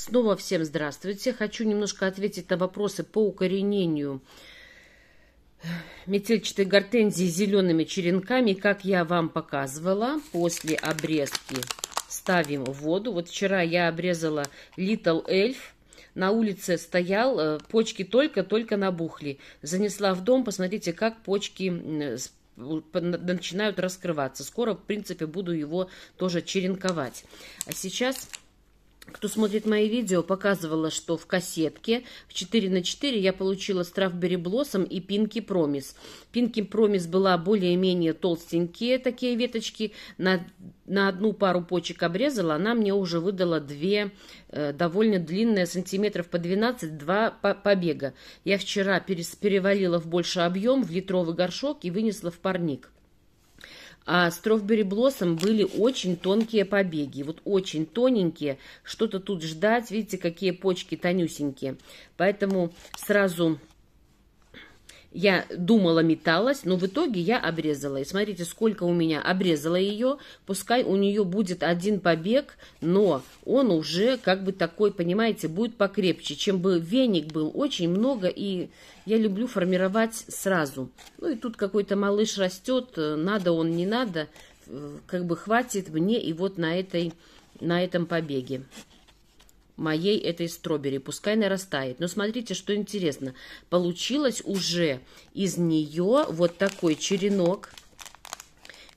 Снова всем здравствуйте. Хочу немножко ответить на вопросы по укоренению метельчатой гортензии зелеными черенками, как я вам показывала, после обрезки ставим в воду. Вот вчера я обрезала Little Elf. На улице стоял, э, почки только-только набухли. Занесла в дом, посмотрите, как почки начинают раскрываться. Скоро, в принципе, буду его тоже черенковать. А сейчас кто смотрит мои видео, показывала, что в кассетке в 4 на 4 я получила Страфбери Блоссом и Пинки Промис. Пинки Промис была более-менее толстенькие такие веточки. На, на одну пару почек обрезала, она мне уже выдала две э, довольно длинные, сантиметров по 12, два по побега. Я вчера перес, перевалила в больше объем, в литровый горшок и вынесла в парник. А Строфбери Блоссом были очень тонкие побеги, вот очень тоненькие, что-то тут ждать, видите, какие почки тонюсенькие. Поэтому сразу я думала, металась, но в итоге я обрезала. И смотрите, сколько у меня обрезала ее. Пускай у нее будет один побег, но он уже как бы такой, понимаете, будет покрепче, чем бы веник был. Очень много, и я люблю формировать сразу. Ну и тут какой-то малыш растет, надо он, не надо. Э, как бы хватит мне и вот на, этой, на этом побеге моей этой стробери, пускай нарастает. Но смотрите, что интересно, получилось уже из нее вот такой черенок.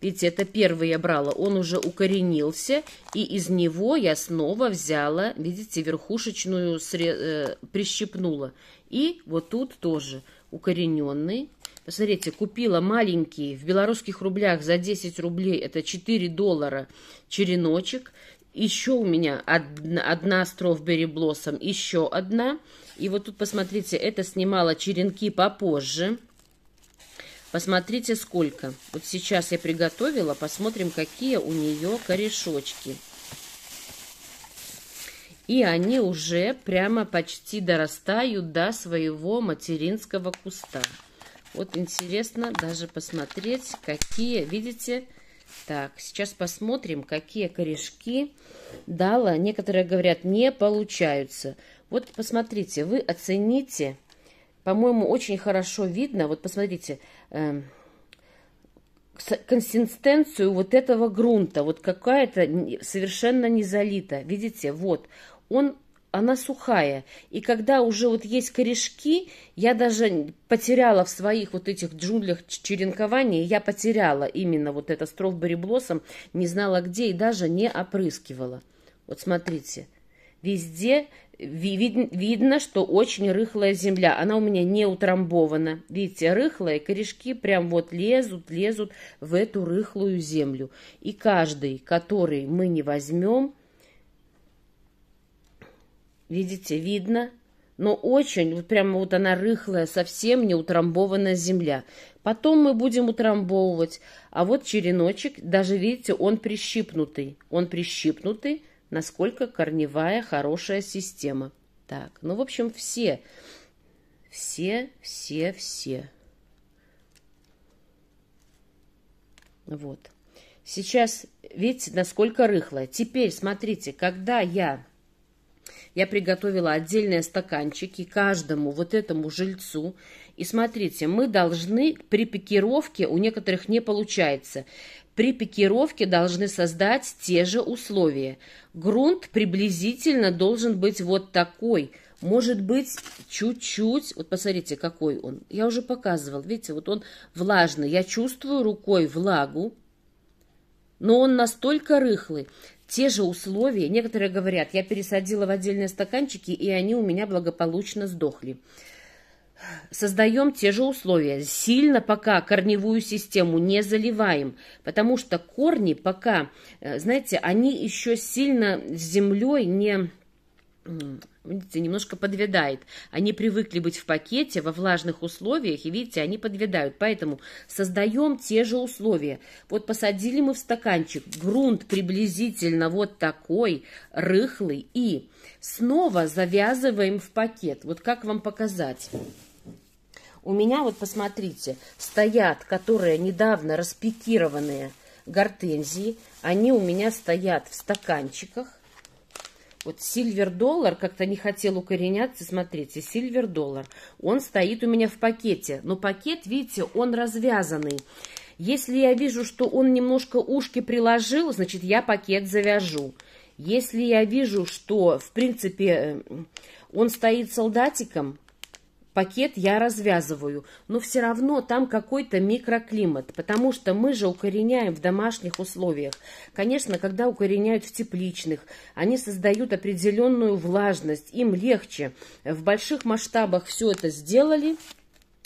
Видите, это первый я брала, он уже укоренился, и из него я снова взяла, видите, верхушечную сре э, прищипнула. И вот тут тоже укорененный. Посмотрите, купила маленький в белорусских рублях за 10 рублей, это 4 доллара череночек. Еще у меня одна, одна Строфбери Блоссом, еще одна. И вот тут, посмотрите, это снимала черенки попозже. Посмотрите, сколько. Вот сейчас я приготовила, посмотрим, какие у нее корешочки. И они уже прямо почти дорастают до своего материнского куста. Вот интересно даже посмотреть, какие, видите, так, сейчас посмотрим, какие корешки дала. Некоторые говорят, не получаются. Вот посмотрите, вы оцените. По-моему, очень хорошо видно. Вот посмотрите, э, консистенцию вот этого грунта. Вот какая-то совершенно не залита. Видите, вот он она сухая. И когда уже вот есть корешки, я даже потеряла в своих вот этих джунглях черенкования, я потеряла именно вот это строфбери блоссом, не знала где и даже не опрыскивала. Вот смотрите, везде вид, видно, что очень рыхлая земля. Она у меня не утрамбована. Видите, рыхлая, корешки прям вот лезут, лезут в эту рыхлую землю. И каждый, который мы не возьмем, Видите, видно? Но очень, вот прямо вот она рыхлая, совсем не утрамбованная земля. Потом мы будем утрамбовывать. А вот череночек, даже видите, он прищипнутый. Он прищипнутый, насколько корневая хорошая система. Так, ну, в общем, все, все, все, все. Вот. Сейчас, видите, насколько рыхлая. Теперь, смотрите, когда я я приготовила отдельные стаканчики каждому вот этому жильцу. И смотрите, мы должны при пикировке, у некоторых не получается, при пикировке должны создать те же условия. Грунт приблизительно должен быть вот такой – может быть, чуть-чуть, вот посмотрите, какой он. Я уже показывал, видите, вот он влажный. Я чувствую рукой влагу, но он настолько рыхлый те же условия. Некоторые говорят, я пересадила в отдельные стаканчики, и они у меня благополучно сдохли. Создаем те же условия. Сильно пока корневую систему не заливаем, потому что корни пока, э, знаете, они еще сильно с землей не видите, немножко подвядает. Они привыкли быть в пакете, во влажных условиях, и видите, они подвядают. Поэтому создаем те же условия. Вот посадили мы в стаканчик, грунт приблизительно вот такой, рыхлый, и снова завязываем в пакет. Вот как вам показать? У меня, вот посмотрите, стоят, которые недавно распикированные гортензии, они у меня стоят в стаканчиках, вот сильвер доллар как-то не хотел укореняться. Смотрите, сильвер доллар, Он стоит у меня в пакете. Но пакет, видите, он развязанный. Если я вижу, что он немножко ушки приложил, значит, я пакет завяжу. Если я вижу, что, в принципе, э, он стоит солдатиком, Пакет я развязываю, но все равно там какой-то микроклимат, потому что мы же укореняем в домашних условиях. Конечно, когда укореняют в тепличных, они создают определенную влажность, им легче. В больших масштабах все это сделали.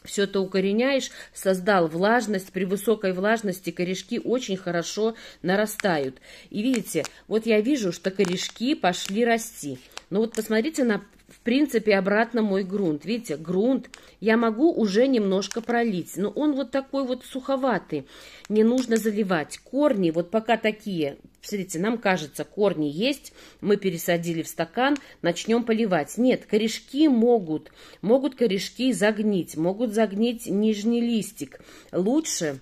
Все это укореняешь, создал влажность. При высокой влажности корешки очень хорошо нарастают. И видите, вот я вижу, что корешки пошли расти. Но вот посмотрите на в принципе, обратно мой грунт. Видите, грунт я могу уже немножко пролить, но он вот такой вот суховатый. Не нужно заливать. Корни вот пока такие, смотрите, нам кажется, корни есть, мы пересадили в стакан, начнем поливать. Нет, корешки могут, могут корешки загнить, могут загнить нижний листик. Лучше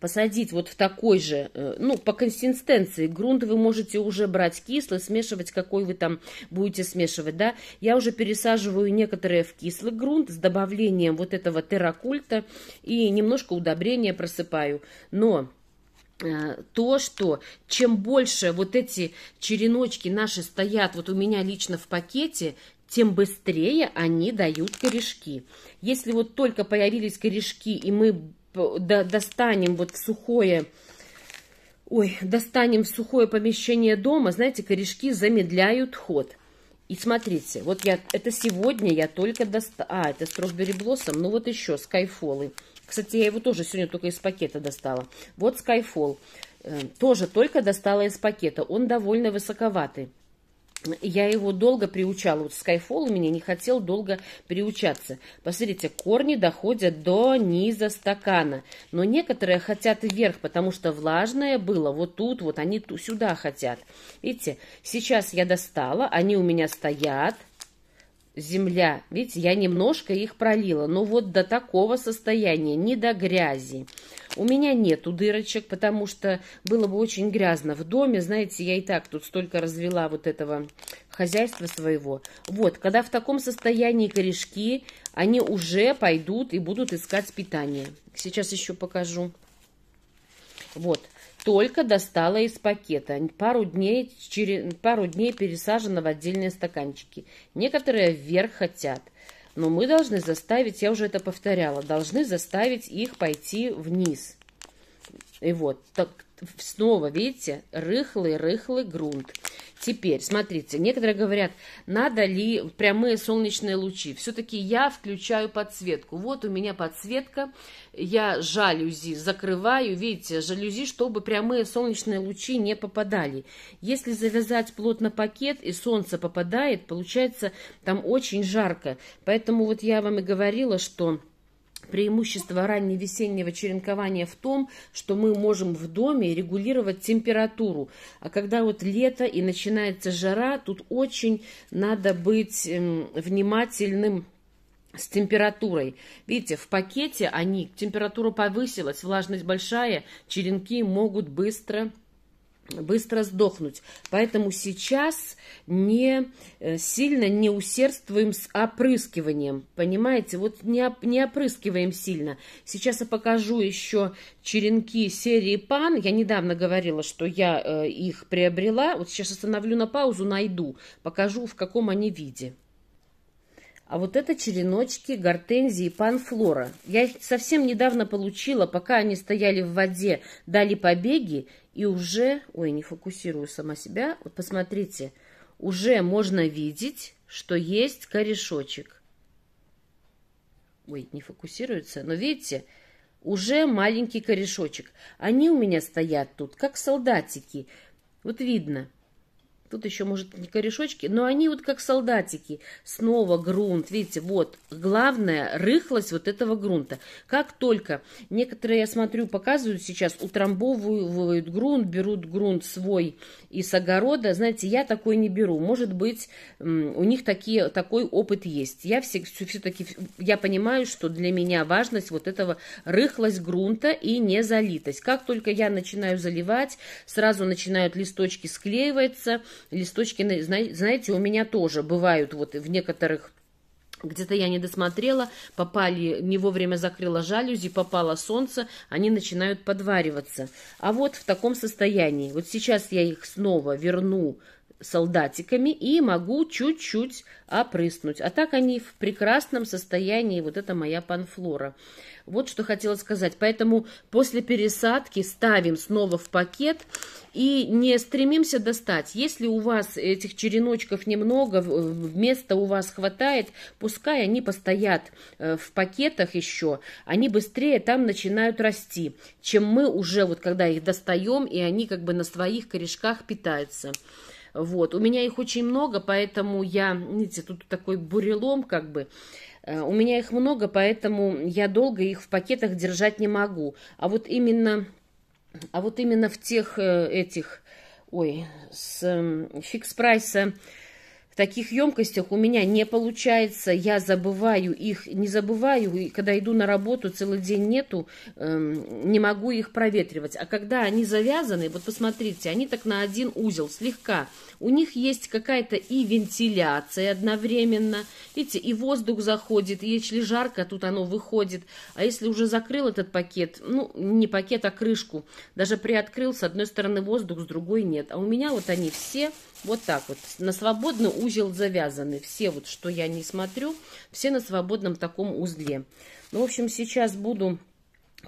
посадить вот в такой же, э, ну, по консистенции грунт вы можете уже брать кислый, смешивать, какой вы там будете смешивать, да. Я уже пересаживаю некоторые в кислый грунт с добавлением вот этого терракульта и немножко удобрения просыпаю. Но э, то, что чем больше вот эти череночки наши стоят вот у меня лично в пакете, тем быстрее они дают корешки. Если вот только появились корешки, и мы достанем вот в сухое, ой, достанем в сухое помещение дома, знаете, корешки замедляют ход. И смотрите, вот я, это сегодня я только достала, а, это Стробери Блоссом, ну вот еще, Скайфолы. Кстати, я его тоже сегодня только из пакета достала. Вот Скайфол, э, тоже только достала из пакета, он довольно высоковатый я его долго приучала. Вот Skyfall у меня не хотел долго приучаться. Посмотрите, корни доходят до низа стакана. Но некоторые хотят вверх, потому что влажное было вот тут, вот они сюда хотят. Видите, сейчас я достала, они у меня стоят. Земля, видите, я немножко их пролила. но вот до такого состояния, не до грязи. У меня нету дырочек, потому что было бы очень грязно в доме. Знаете, я и так тут столько развела вот этого хозяйства своего. Вот, когда в таком состоянии корешки, они уже пойдут и будут искать питание. Сейчас еще покажу. Вот, только достала из пакета. Пару дней, через, пару дней пересажена в отдельные стаканчики. Некоторые вверх хотят. Но мы должны заставить, я уже это повторяла, должны заставить их пойти вниз. И вот, так, снова, видите, рыхлый-рыхлый грунт. Теперь, смотрите, некоторые говорят, надо ли прямые солнечные лучи. Все-таки я включаю подсветку. Вот у меня подсветка, я жалюзи закрываю, видите, жалюзи, чтобы прямые солнечные лучи не попадали. Если завязать плотно пакет и солнце попадает, получается там очень жарко. Поэтому вот я вам и говорила, что Преимущество ранневесеннего черенкования в том, что мы можем в доме регулировать температуру. А когда вот лето и начинается жара, тут очень надо быть эм, внимательным с температурой. Видите, в пакете они, температура повысилась, влажность большая, черенки могут быстро быстро сдохнуть. Поэтому сейчас не э, сильно не усердствуем с опрыскиванием. Понимаете, вот не, не опрыскиваем сильно. Сейчас я покажу еще черенки серии Пан. Я недавно говорила, что я э, их приобрела. Вот сейчас остановлю на паузу, найду. Покажу, в каком они виде. А вот это череночки гортензии панфлора. Я их совсем недавно получила, пока они стояли в воде, дали побеги, и уже... Ой, не фокусирую сама себя. Вот посмотрите, уже можно видеть, что есть корешочек. Ой, не фокусируется. Но видите, уже маленький корешочек. Они у меня стоят тут, как солдатики. Вот видно. Тут еще, может, не корешочки, но они вот как солдатики. Снова грунт, видите, вот. Главное, рыхлость вот этого грунта. Как только некоторые, я смотрю, показывают сейчас, утрамбовывают грунт, берут грунт свой из огорода. Знаете, я такой не беру. Может быть, у них такие, такой опыт есть. Я все-таки, я понимаю, что для меня важность вот этого рыхлость грунта и незалитость. Как только я начинаю заливать, сразу начинают листочки склеиваться – листочки, знаете, у меня тоже бывают вот в некоторых где-то я не досмотрела, попали, не вовремя закрыла жалюзи, попало солнце, они начинают подвариваться. А вот в таком состоянии. Вот сейчас я их снова верну солдатиками и могу чуть-чуть опрыснуть. А так они в прекрасном состоянии, вот это моя панфлора. Вот что хотела сказать. Поэтому после пересадки ставим снова в пакет и не стремимся достать. Если у вас этих череночков немного, места у вас хватает, пускай они постоят э, в пакетах еще, они быстрее там начинают расти, чем мы уже вот когда их достаем, и они как бы на своих корешках питаются. Вот. У меня их очень много, поэтому я, видите, тут такой бурелом как бы. Э, у меня их много, поэтому я долго их в пакетах держать не могу. А вот именно, а вот именно в тех э, этих, ой, с эм, фикс прайса таких емкостях у меня не получается, я забываю их, не забываю, и когда иду на работу, целый день нету, эм, не могу их проветривать. А когда они завязаны, вот посмотрите, они так на один узел слегка, у них есть какая-то и вентиляция одновременно, видите, и воздух заходит, и если жарко, тут оно выходит, а если уже закрыл этот пакет, ну, не пакет, а крышку, даже приоткрыл, с одной стороны воздух, с другой нет, а у меня вот они все вот так вот, на свободную узел завязаны. Все вот, что я не смотрю, все на свободном таком узле. Ну, в общем, сейчас буду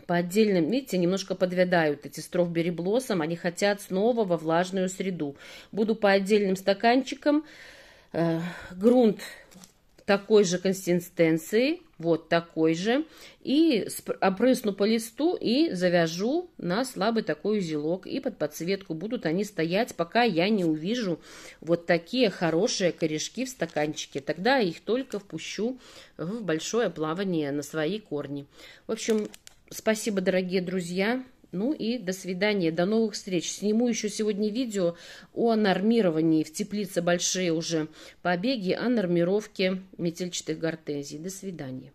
по отдельным, видите, немножко подвядают эти строфбери блоссом, они хотят снова во влажную среду. Буду по отдельным стаканчикам, э, грунт такой же консистенции, вот такой же, и опрысну по листу и завяжу на слабый такой узелок, и под подсветку будут они стоять, пока я не увижу вот такие хорошие корешки в стаканчике, тогда их только впущу в большое плавание на свои корни. В общем, спасибо, дорогие друзья! Ну и до свидания, до новых встреч. Сниму еще сегодня видео о нормировании в теплице большие уже побеги, о нормировке метельчатых гортензий. До свидания.